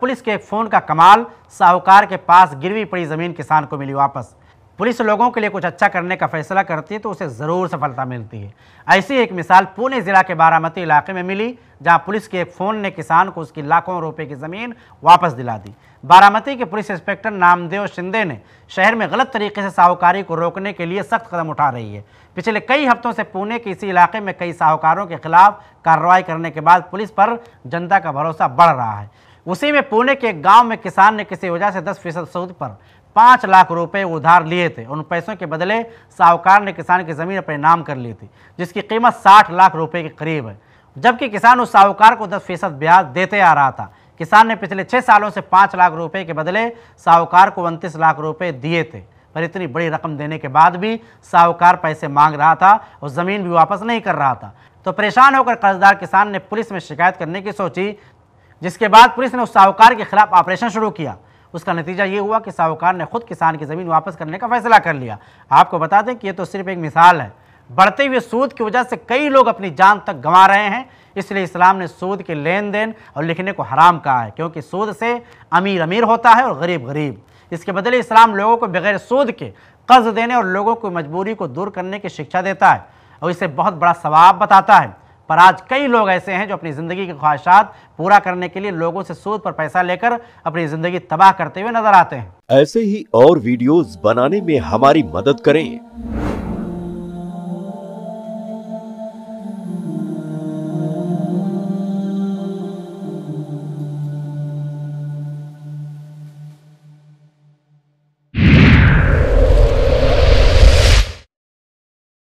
police के phone का कमाल साहूकार के पास गिरवी पड़ी जमीन किसान को मिली वापस पुलिस लोगों के लिए कुछ अच्छा करने का फैसला करती है तो उसे ज़रूर सफलता मिलती है ऐसी एक मिसाल पुणे ज़िला के बारामती इलाके में मिली जहां पुलिस के एक फ़ोन ने किसान को उसकी लाखों रुपए की ज़मीन वापस दिला दी बारामती के पुलिस इंस्पेक्टर नामदेव शिंदे ने शहर में गलत तरीके से साहूकारी को रोकने के लिए सख्त कदम उठा रही है पिछले कई हफ्तों से पुणे के इसी इलाके में कई साहूकारों के खिलाफ कार्रवाई करने के बाद पुलिस पर जनता का भरोसा बढ़ रहा है उसी में पुणे के एक गांव में किसान ने किसी वजह से दस फीसद सूद पर पाँच लाख रुपए उधार लिए थे उन पैसों के बदले साहूकार ने किसान की ज़मीन अपने नाम कर ली थी जिसकी कीमत साठ लाख रुपए के करीब है जबकि किसान उस साहूकार को दस फीसद ब्याज देते आ रहा था किसान ने पिछले छः सालों से पाँच लाख रुपए के बदले साहूकार को उनतीस लाख रुपए दिए थे पर इतनी बड़ी रकम देने के बाद भी साहूकार पैसे मांग रहा था और ज़मीन भी वापस नहीं कर रहा था तो परेशान होकर कर्जदार किसान ने पुलिस में शिकायत करने की सोची जिसके बाद पुलिस ने उस साहूकार के खिलाफ ऑपरेशन शुरू किया उसका नतीजा ये हुआ कि साहूकार ने खुद किसान की ज़मीन वापस करने का फैसला कर लिया आपको बता दें कि ये तो सिर्फ एक मिसाल है बढ़ते हुए सूद की वजह से कई लोग अपनी जान तक गंवा रहे हैं इसलिए इस्लाम ने सूद के लेन देन और लिखने को हराम कहा है क्योंकि सूद से अमीर अमीर होता है और गरीब गरीब इसके बदले इस्लाम लोगों को बगैर सूद के कर्ज देने और लोगों की मजबूरी को दूर करने की शिक्षा देता है और इसे बहुत बड़ा सवाब बताता है पर आज कई लोग ऐसे हैं जो अपनी ज़िंदगी की ख्वाहिशात पूरा करने के लिए लोगों से सूद पर पैसा लेकर अपनी ज़िंदगी तबाह करते हुए नजर आते हैं ऐसे ही और वीडियोस बनाने में हमारी मदद करें